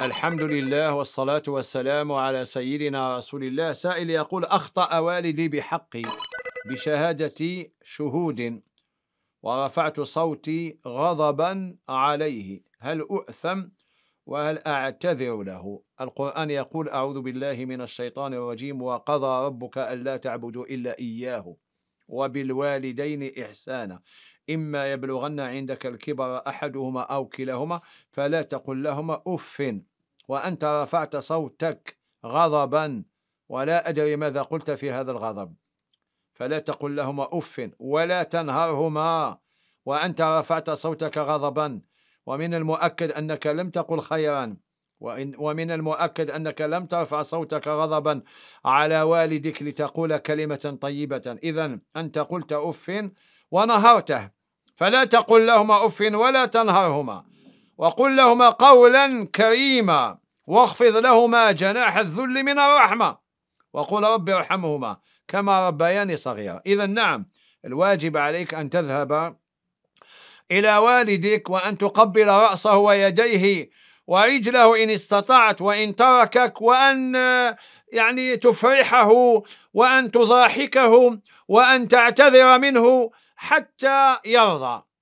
الحمد لله والصلاة والسلام على سيدنا رسول الله سائل يقول أخطأ والدي بحقي بشهادة شهود ورفعت صوتي غضبا عليه هل أؤثم وهل أعتذر له القرآن يقول أعوذ بالله من الشيطان الرجيم وقضى ربك ألا تعبدوا إلا إياه وبالوالدين إحسانا إما يبلغن عندك الكبر أحدهما أو كلاهما فلا تقل لهما أف وأنت رفعت صوتك غضبا ولا أدري ماذا قلت في هذا الغضب فلا تقل لهما أف ولا تنهرهما وأنت رفعت صوتك غضبا ومن المؤكد أنك لم تقل خيرا وإن ومن المؤكد أنك لم ترفع صوتك غضبا على والدك لتقول كلمة طيبة إذا أنت قلت أف ونهرته فلا تقل لهما أف ولا تنهرهما وقل لهما قولا كريما واخفض لهما جناح الذل من الرحمة وقل رب ارحمهما كما ربياني صغيرا إذا نعم الواجب عليك أن تذهب إلى والدك وأن تقبل رأسه ويديه ورجله إن استطعت وإن تركك وأن يعني تفرحه وأن تضاحكه وأن تعتذر منه حتى يرضى